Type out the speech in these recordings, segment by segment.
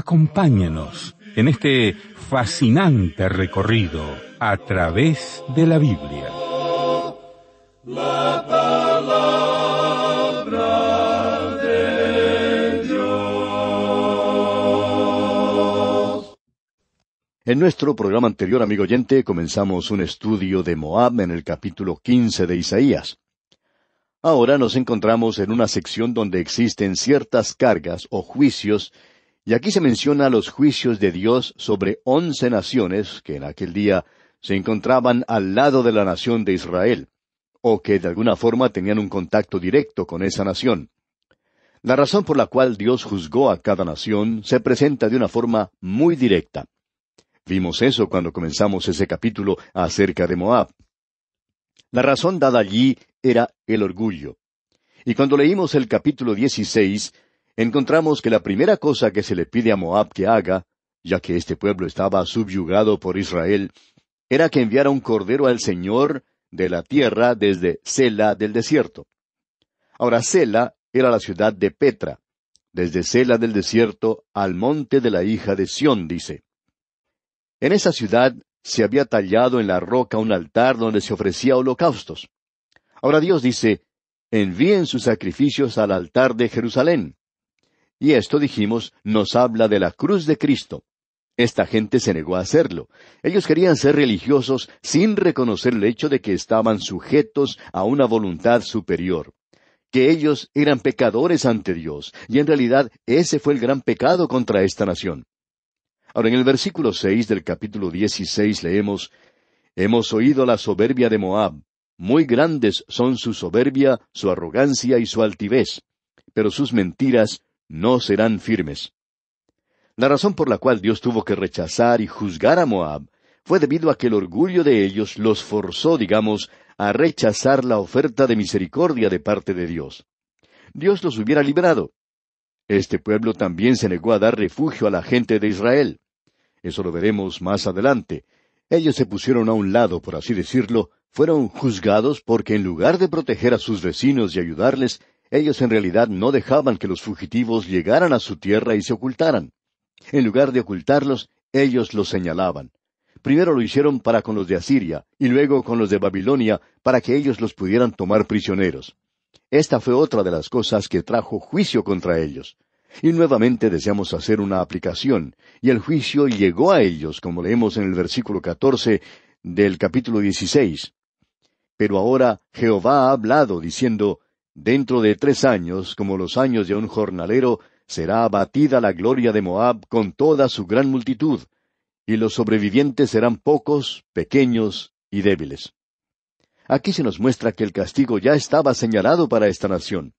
Acompáñenos en este fascinante recorrido a través de la Biblia. La palabra de Dios. En nuestro programa anterior, amigo oyente, comenzamos un estudio de Moab en el capítulo 15 de Isaías. Ahora nos encontramos en una sección donde existen ciertas cargas o juicios y aquí se menciona los juicios de Dios sobre once naciones que en aquel día se encontraban al lado de la nación de Israel, o que de alguna forma tenían un contacto directo con esa nación. La razón por la cual Dios juzgó a cada nación se presenta de una forma muy directa. Vimos eso cuando comenzamos ese capítulo acerca de Moab. La razón dada allí era el orgullo. Y cuando leímos el capítulo 16, encontramos que la primera cosa que se le pide a Moab que haga, ya que este pueblo estaba subyugado por Israel, era que enviara un cordero al Señor de la tierra desde Sela del desierto. Ahora Sela era la ciudad de Petra, desde Sela del desierto al monte de la hija de Sión, dice. En esa ciudad se había tallado en la roca un altar donde se ofrecía holocaustos. Ahora Dios dice, envíen sus sacrificios al altar de Jerusalén. Y esto, dijimos, nos habla de la cruz de Cristo. Esta gente se negó a hacerlo. Ellos querían ser religiosos sin reconocer el hecho de que estaban sujetos a una voluntad superior, que ellos eran pecadores ante Dios, y en realidad ese fue el gran pecado contra esta nación. Ahora en el versículo seis del capítulo dieciséis leemos Hemos oído la soberbia de Moab, muy grandes son su soberbia, su arrogancia y su altivez, pero sus mentiras no serán firmes. La razón por la cual Dios tuvo que rechazar y juzgar a Moab fue debido a que el orgullo de ellos los forzó, digamos, a rechazar la oferta de misericordia de parte de Dios. Dios los hubiera librado. Este pueblo también se negó a dar refugio a la gente de Israel. Eso lo veremos más adelante. Ellos se pusieron a un lado, por así decirlo, fueron juzgados porque en lugar de proteger a sus vecinos y ayudarles, ellos en realidad no dejaban que los fugitivos llegaran a su tierra y se ocultaran. En lugar de ocultarlos, ellos los señalaban. Primero lo hicieron para con los de Asiria y luego con los de Babilonia para que ellos los pudieran tomar prisioneros. Esta fue otra de las cosas que trajo juicio contra ellos. Y nuevamente deseamos hacer una aplicación, y el juicio llegó a ellos, como leemos en el versículo 14 del capítulo 16. Pero ahora Jehová ha hablado, diciendo, Dentro de tres años, como los años de un jornalero, será abatida la gloria de Moab con toda su gran multitud, y los sobrevivientes serán pocos, pequeños y débiles. Aquí se nos muestra que el castigo ya estaba señalado para esta nación.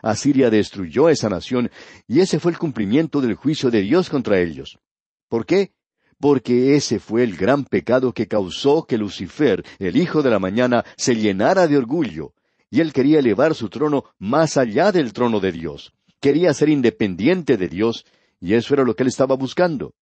Asiria destruyó esa nación, y ese fue el cumplimiento del juicio de Dios contra ellos. ¿Por qué? Porque ese fue el gran pecado que causó que Lucifer, el hijo de la mañana, se llenara de orgullo, y él quería elevar su trono más allá del trono de Dios. Quería ser independiente de Dios, y eso era lo que él estaba buscando.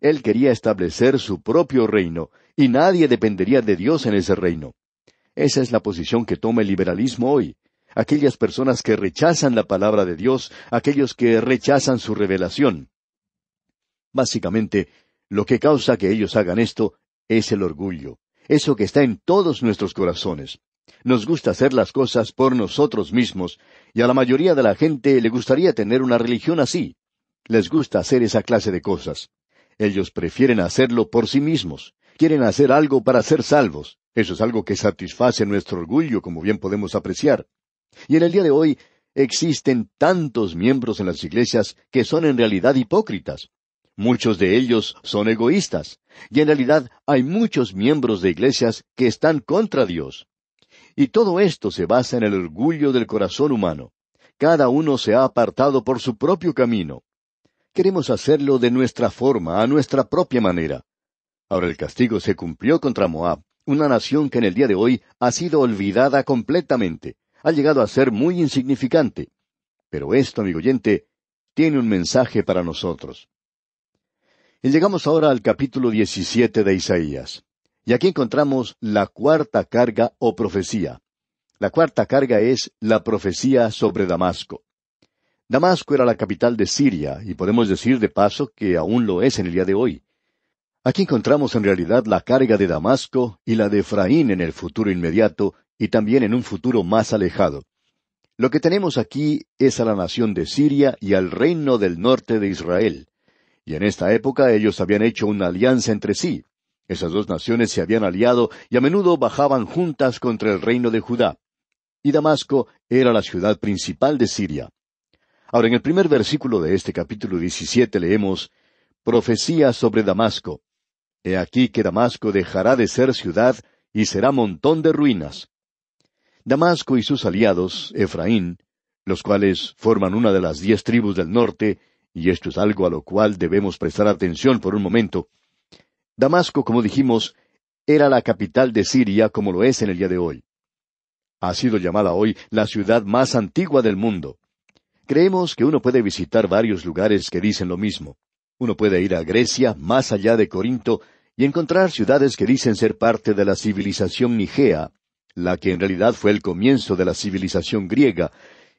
Él quería establecer su propio reino, y nadie dependería de Dios en ese reino. Esa es la posición que toma el liberalismo hoy. Aquellas personas que rechazan la palabra de Dios, aquellos que rechazan su revelación. Básicamente, lo que causa que ellos hagan esto es el orgullo, eso que está en todos nuestros corazones. Nos gusta hacer las cosas por nosotros mismos, y a la mayoría de la gente le gustaría tener una religión así. Les gusta hacer esa clase de cosas. Ellos prefieren hacerlo por sí mismos. Quieren hacer algo para ser salvos. Eso es algo que satisface nuestro orgullo, como bien podemos apreciar. Y en el día de hoy existen tantos miembros en las iglesias que son en realidad hipócritas. Muchos de ellos son egoístas. Y en realidad hay muchos miembros de iglesias que están contra Dios. Y todo esto se basa en el orgullo del corazón humano. Cada uno se ha apartado por su propio camino. Queremos hacerlo de nuestra forma, a nuestra propia manera. Ahora el castigo se cumplió contra Moab, una nación que en el día de hoy ha sido olvidada completamente, ha llegado a ser muy insignificante. Pero esto, amigo oyente, tiene un mensaje para nosotros. Y llegamos ahora al capítulo 17 de Isaías. Y aquí encontramos la cuarta carga o profecía. La cuarta carga es la profecía sobre Damasco. Damasco era la capital de Siria, y podemos decir de paso que aún lo es en el día de hoy. Aquí encontramos en realidad la carga de Damasco y la de Efraín en el futuro inmediato y también en un futuro más alejado. Lo que tenemos aquí es a la nación de Siria y al reino del norte de Israel. Y en esta época ellos habían hecho una alianza entre sí. Esas dos naciones se habían aliado y a menudo bajaban juntas contra el reino de Judá. Y Damasco era la ciudad principal de Siria. Ahora, en el primer versículo de este capítulo 17 leemos, Profecía sobre Damasco. He aquí que Damasco dejará de ser ciudad y será montón de ruinas. Damasco y sus aliados, Efraín, los cuales forman una de las diez tribus del norte, y esto es algo a lo cual debemos prestar atención por un momento, Damasco, como dijimos, era la capital de Siria como lo es en el día de hoy. Ha sido llamada hoy la ciudad más antigua del mundo. Creemos que uno puede visitar varios lugares que dicen lo mismo. Uno puede ir a Grecia, más allá de Corinto, y encontrar ciudades que dicen ser parte de la civilización nigea, la que en realidad fue el comienzo de la civilización griega,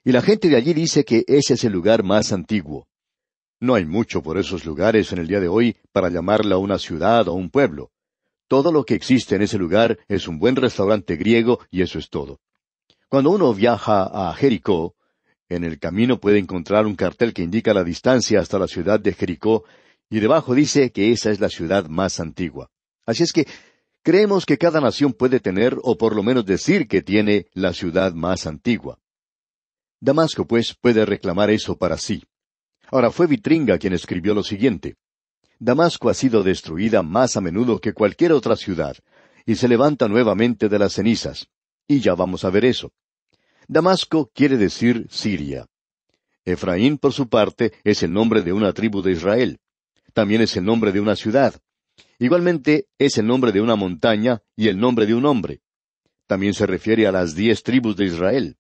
y la gente de allí dice que ese es el lugar más antiguo. No hay mucho por esos lugares en el día de hoy para llamarla una ciudad o un pueblo. Todo lo que existe en ese lugar es un buen restaurante griego y eso es todo. Cuando uno viaja a Jericó, en el camino puede encontrar un cartel que indica la distancia hasta la ciudad de Jericó y debajo dice que esa es la ciudad más antigua. Así es que creemos que cada nación puede tener o por lo menos decir que tiene la ciudad más antigua. Damasco, pues, puede reclamar eso para sí. Ahora fue Vitringa quien escribió lo siguiente. Damasco ha sido destruida más a menudo que cualquier otra ciudad, y se levanta nuevamente de las cenizas. Y ya vamos a ver eso. Damasco quiere decir Siria. Efraín, por su parte, es el nombre de una tribu de Israel. También es el nombre de una ciudad. Igualmente es el nombre de una montaña y el nombre de un hombre. También se refiere a las diez tribus de Israel.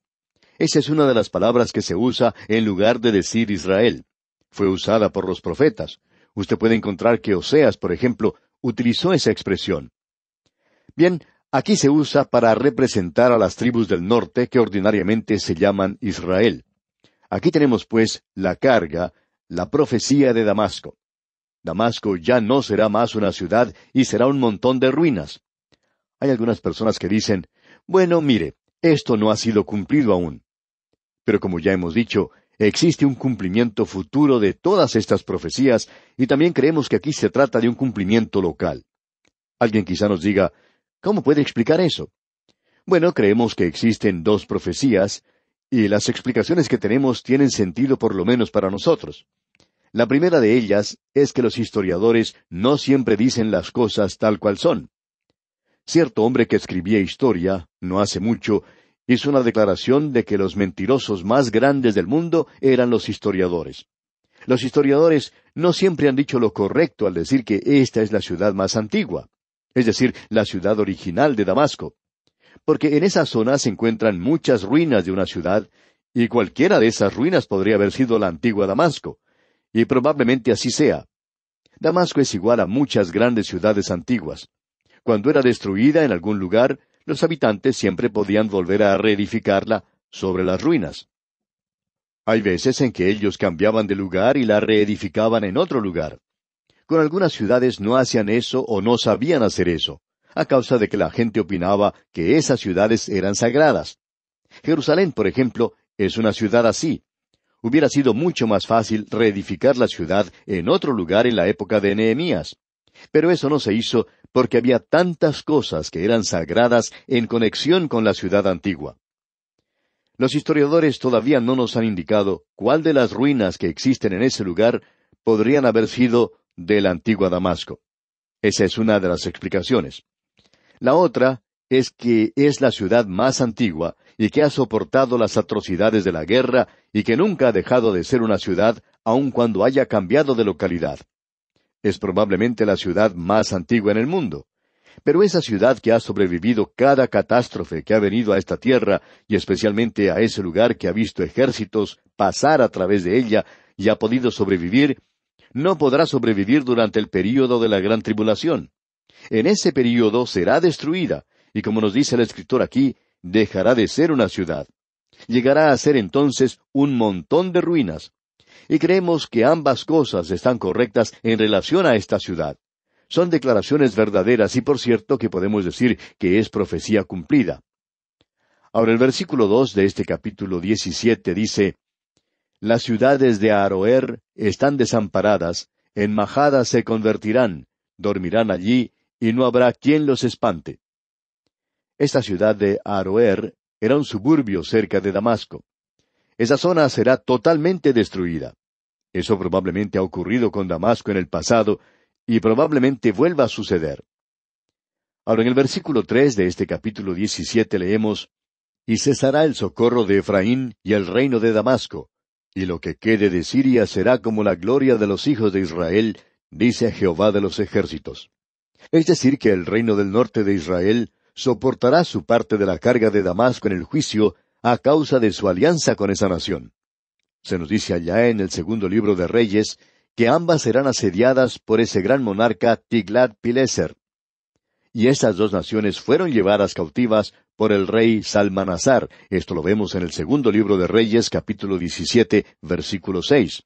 Esa es una de las palabras que se usa en lugar de decir Israel fue usada por los profetas. Usted puede encontrar que Oseas, por ejemplo, utilizó esa expresión. Bien, aquí se usa para representar a las tribus del norte que ordinariamente se llaman Israel. Aquí tenemos, pues, la carga, la profecía de Damasco. Damasco ya no será más una ciudad y será un montón de ruinas. Hay algunas personas que dicen, bueno, mire, esto no ha sido cumplido aún. Pero como ya hemos dicho, Existe un cumplimiento futuro de todas estas profecías y también creemos que aquí se trata de un cumplimiento local. Alguien quizá nos diga, ¿cómo puede explicar eso? Bueno, creemos que existen dos profecías y las explicaciones que tenemos tienen sentido por lo menos para nosotros. La primera de ellas es que los historiadores no siempre dicen las cosas tal cual son. Cierto hombre que escribía historia, no hace mucho, hizo una declaración de que los mentirosos más grandes del mundo eran los historiadores. Los historiadores no siempre han dicho lo correcto al decir que esta es la ciudad más antigua, es decir, la ciudad original de Damasco, porque en esa zona se encuentran muchas ruinas de una ciudad, y cualquiera de esas ruinas podría haber sido la antigua Damasco, y probablemente así sea. Damasco es igual a muchas grandes ciudades antiguas. Cuando era destruida en algún lugar, los habitantes siempre podían volver a reedificarla sobre las ruinas. Hay veces en que ellos cambiaban de lugar y la reedificaban en otro lugar. Con algunas ciudades no hacían eso o no sabían hacer eso, a causa de que la gente opinaba que esas ciudades eran sagradas. Jerusalén, por ejemplo, es una ciudad así. Hubiera sido mucho más fácil reedificar la ciudad en otro lugar en la época de Nehemías. Pero eso no se hizo porque había tantas cosas que eran sagradas en conexión con la ciudad antigua. Los historiadores todavía no nos han indicado cuál de las ruinas que existen en ese lugar podrían haber sido del antiguo Damasco. Esa es una de las explicaciones. La otra es que es la ciudad más antigua y que ha soportado las atrocidades de la guerra y que nunca ha dejado de ser una ciudad aun cuando haya cambiado de localidad. Es probablemente la ciudad más antigua en el mundo. Pero esa ciudad que ha sobrevivido cada catástrofe que ha venido a esta tierra y especialmente a ese lugar que ha visto ejércitos pasar a través de ella y ha podido sobrevivir, no podrá sobrevivir durante el período de la gran tribulación. En ese período será destruida, y como nos dice el escritor aquí, dejará de ser una ciudad. Llegará a ser entonces un montón de ruinas, y creemos que ambas cosas están correctas en relación a esta ciudad. Son declaraciones verdaderas y por cierto que podemos decir que es profecía cumplida. Ahora el versículo dos de este capítulo diecisiete dice Las ciudades de Aroer están desamparadas, en majadas se convertirán, dormirán allí, y no habrá quien los espante. Esta ciudad de Aroer era un suburbio cerca de Damasco esa zona será totalmente destruida. Eso probablemente ha ocurrido con Damasco en el pasado y probablemente vuelva a suceder. Ahora en el versículo tres de este capítulo 17, leemos Y cesará el socorro de Efraín y el reino de Damasco, y lo que quede de Siria será como la gloria de los hijos de Israel, dice Jehová de los ejércitos. Es decir, que el reino del norte de Israel soportará su parte de la carga de Damasco en el juicio a causa de su alianza con esa nación. Se nos dice allá en el segundo libro de Reyes que ambas serán asediadas por ese gran monarca Tiglat-Pileser. Y estas dos naciones fueron llevadas cautivas por el rey Salmanasar. Esto lo vemos en el segundo libro de Reyes, capítulo 17, versículo 6.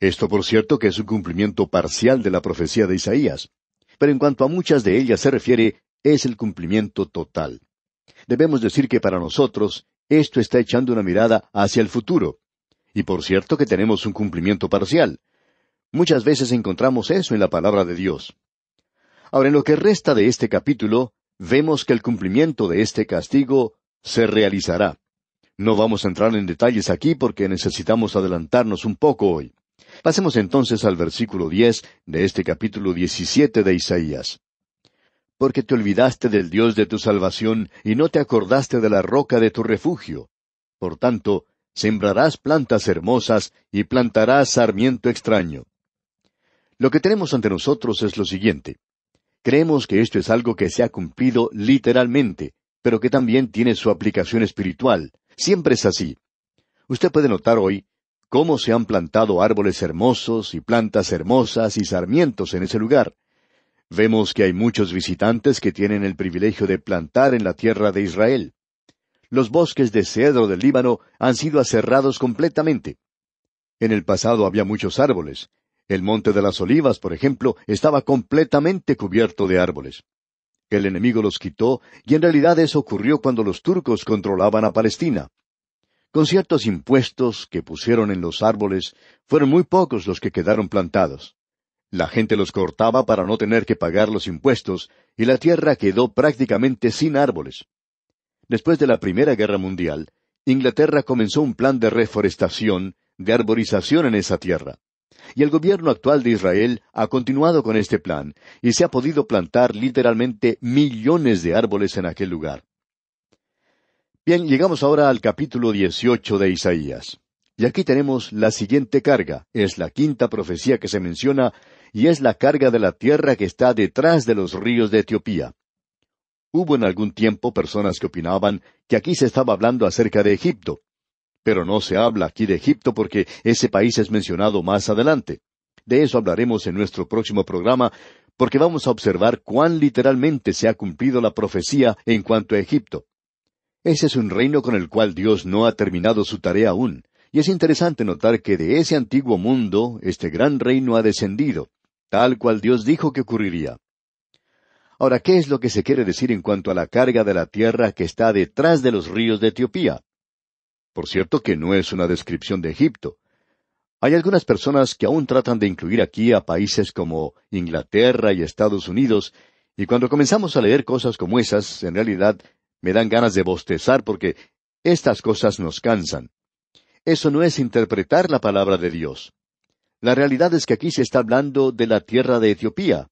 Esto, por cierto, que es un cumplimiento parcial de la profecía de Isaías. Pero en cuanto a muchas de ellas se refiere, es el cumplimiento total. Debemos decir que para nosotros esto está echando una mirada hacia el futuro. Y por cierto que tenemos un cumplimiento parcial. Muchas veces encontramos eso en la palabra de Dios. Ahora, en lo que resta de este capítulo, vemos que el cumplimiento de este castigo se realizará. No vamos a entrar en detalles aquí porque necesitamos adelantarnos un poco hoy. Pasemos entonces al versículo diez de este capítulo diecisiete de Isaías porque te olvidaste del Dios de tu salvación y no te acordaste de la roca de tu refugio. Por tanto, sembrarás plantas hermosas y plantarás sarmiento extraño. Lo que tenemos ante nosotros es lo siguiente. Creemos que esto es algo que se ha cumplido literalmente, pero que también tiene su aplicación espiritual. Siempre es así. Usted puede notar hoy cómo se han plantado árboles hermosos y plantas hermosas y sarmientos en ese lugar. Vemos que hay muchos visitantes que tienen el privilegio de plantar en la tierra de Israel. Los bosques de cedro del Líbano han sido aserrados completamente. En el pasado había muchos árboles. El monte de las olivas, por ejemplo, estaba completamente cubierto de árboles. El enemigo los quitó y en realidad eso ocurrió cuando los turcos controlaban a Palestina. Con ciertos impuestos que pusieron en los árboles, fueron muy pocos los que quedaron plantados. La gente los cortaba para no tener que pagar los impuestos, y la tierra quedó prácticamente sin árboles. Después de la Primera Guerra Mundial, Inglaterra comenzó un plan de reforestación, de arborización en esa tierra. Y el gobierno actual de Israel ha continuado con este plan, y se ha podido plantar literalmente millones de árboles en aquel lugar. Bien, llegamos ahora al capítulo 18 de Isaías. Y aquí tenemos la siguiente carga, es la quinta profecía que se menciona, y es la carga de la tierra que está detrás de los ríos de Etiopía. Hubo en algún tiempo personas que opinaban que aquí se estaba hablando acerca de Egipto, pero no se habla aquí de Egipto porque ese país es mencionado más adelante. De eso hablaremos en nuestro próximo programa, porque vamos a observar cuán literalmente se ha cumplido la profecía en cuanto a Egipto. Ese es un reino con el cual Dios no ha terminado su tarea aún, y es interesante notar que de ese antiguo mundo este gran reino ha descendido, tal cual Dios dijo que ocurriría. Ahora, ¿qué es lo que se quiere decir en cuanto a la carga de la tierra que está detrás de los ríos de Etiopía? Por cierto que no es una descripción de Egipto. Hay algunas personas que aún tratan de incluir aquí a países como Inglaterra y Estados Unidos, y cuando comenzamos a leer cosas como esas, en realidad me dan ganas de bostezar porque estas cosas nos cansan. Eso no es interpretar la palabra de Dios. La realidad es que aquí se está hablando de la tierra de Etiopía.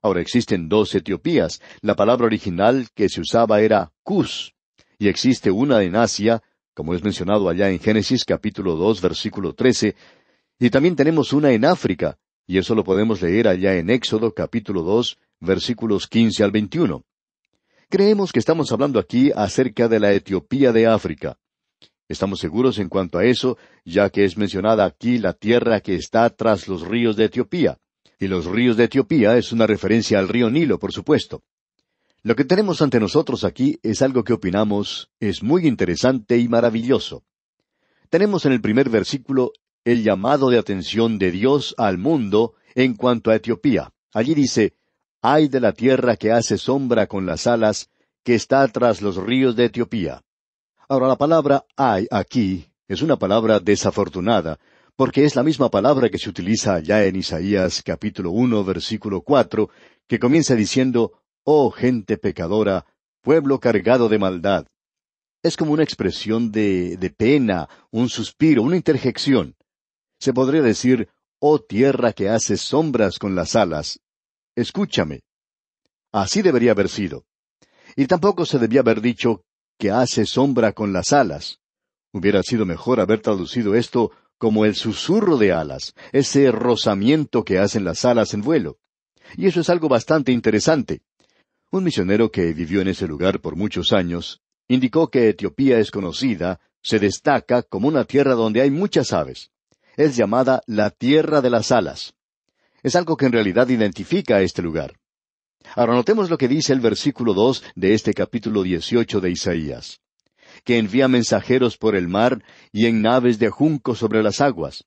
Ahora existen dos Etiopías. La palabra original que se usaba era kus, y existe una en Asia, como es mencionado allá en Génesis capítulo 2 versículo 13, y también tenemos una en África, y eso lo podemos leer allá en Éxodo capítulo 2 versículos 15 al 21. Creemos que estamos hablando aquí acerca de la Etiopía de África. Estamos seguros en cuanto a eso, ya que es mencionada aquí la tierra que está tras los ríos de Etiopía. Y los ríos de Etiopía es una referencia al río Nilo, por supuesto. Lo que tenemos ante nosotros aquí es algo que opinamos es muy interesante y maravilloso. Tenemos en el primer versículo el llamado de atención de Dios al mundo en cuanto a Etiopía. Allí dice, Ay de la tierra que hace sombra con las alas, que está tras los ríos de Etiopía. Ahora, la palabra hay aquí es una palabra desafortunada, porque es la misma palabra que se utiliza ya en Isaías capítulo uno versículo cuatro, que comienza diciendo, Oh gente pecadora, pueblo cargado de maldad. Es como una expresión de, de pena, un suspiro, una interjección. Se podría decir, Oh tierra que hace sombras con las alas. Escúchame. Así debería haber sido. Y tampoco se debía haber dicho que hace sombra con las alas. Hubiera sido mejor haber traducido esto como el susurro de alas, ese rozamiento que hacen las alas en vuelo. Y eso es algo bastante interesante. Un misionero que vivió en ese lugar por muchos años indicó que Etiopía es conocida, se destaca como una tierra donde hay muchas aves. Es llamada la tierra de las alas. Es algo que en realidad identifica a este lugar. Ahora notemos lo que dice el versículo dos de este capítulo dieciocho de Isaías que envía mensajeros por el mar y en naves de junco sobre las aguas.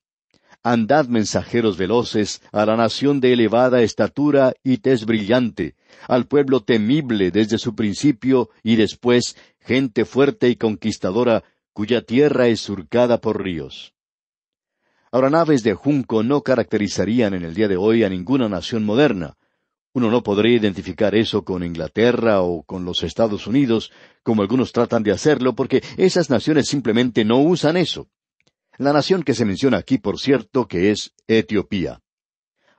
Andad mensajeros veloces a la nación de elevada estatura y tez brillante, al pueblo temible desde su principio y después, gente fuerte y conquistadora, cuya tierra es surcada por ríos. Ahora naves de junco no caracterizarían en el día de hoy a ninguna nación moderna, uno no podría identificar eso con Inglaterra o con los Estados Unidos, como algunos tratan de hacerlo, porque esas naciones simplemente no usan eso. La nación que se menciona aquí, por cierto, que es Etiopía.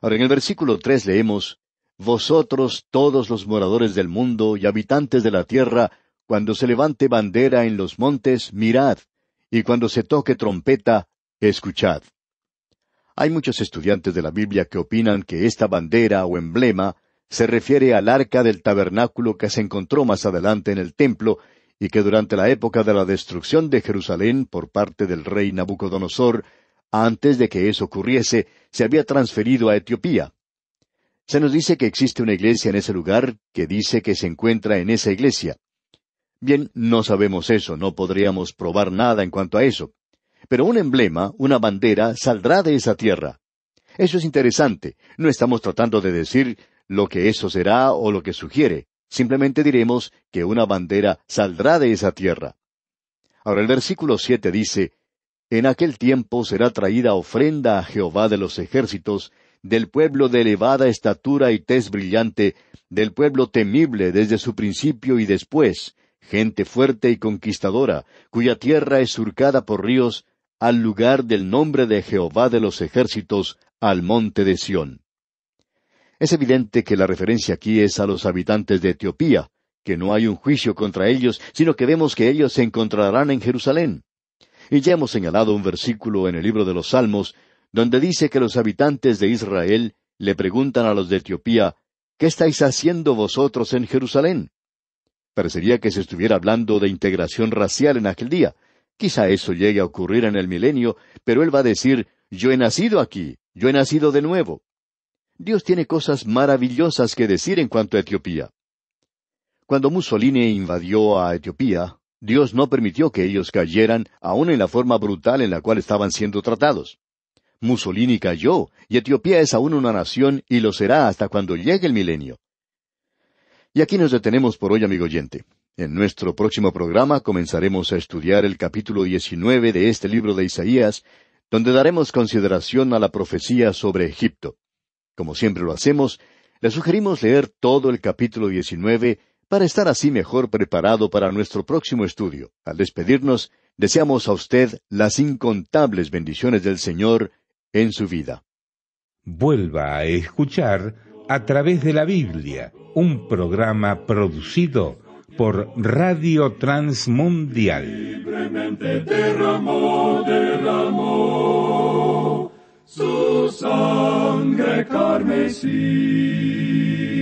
Ahora, en el versículo tres leemos, Vosotros todos los moradores del mundo y habitantes de la tierra, cuando se levante bandera en los montes, mirad, y cuando se toque trompeta, escuchad. Hay muchos estudiantes de la Biblia que opinan que esta bandera o emblema se refiere al arca del tabernáculo que se encontró más adelante en el templo y que durante la época de la destrucción de Jerusalén por parte del rey Nabucodonosor, antes de que eso ocurriese, se había transferido a Etiopía. Se nos dice que existe una iglesia en ese lugar que dice que se encuentra en esa iglesia. Bien, no sabemos eso, no podríamos probar nada en cuanto a eso. Pero un emblema, una bandera, saldrá de esa tierra. Eso es interesante. No estamos tratando de decir lo que eso será o lo que sugiere. Simplemente diremos que una bandera saldrá de esa tierra. Ahora el versículo siete dice, En aquel tiempo será traída ofrenda a Jehová de los ejércitos, del pueblo de elevada estatura y tez brillante, del pueblo temible desde su principio y después, gente fuerte y conquistadora, cuya tierra es surcada por ríos, al lugar del nombre de Jehová de los ejércitos, al monte de Sión. Es evidente que la referencia aquí es a los habitantes de Etiopía, que no hay un juicio contra ellos, sino que vemos que ellos se encontrarán en Jerusalén. Y ya hemos señalado un versículo en el libro de los Salmos, donde dice que los habitantes de Israel le preguntan a los de Etiopía, ¿qué estáis haciendo vosotros en Jerusalén? Parecería que se estuviera hablando de integración racial en aquel día. Quizá eso llegue a ocurrir en el milenio, pero él va a decir, yo he nacido aquí, yo he nacido de nuevo. Dios tiene cosas maravillosas que decir en cuanto a Etiopía. Cuando Mussolini invadió a Etiopía, Dios no permitió que ellos cayeran aún en la forma brutal en la cual estaban siendo tratados. Mussolini cayó, y Etiopía es aún una nación y lo será hasta cuando llegue el milenio. Y aquí nos detenemos por hoy, amigo oyente. En nuestro próximo programa comenzaremos a estudiar el capítulo 19 de este libro de Isaías, donde daremos consideración a la profecía sobre Egipto. Como siempre lo hacemos, le sugerimos leer todo el capítulo 19 para estar así mejor preparado para nuestro próximo estudio. Al despedirnos, deseamos a usted las incontables bendiciones del Señor en su vida. Vuelva a escuchar a través de la Biblia, un programa producido por Radio Transmundial. Libremente del su sangre carmesí.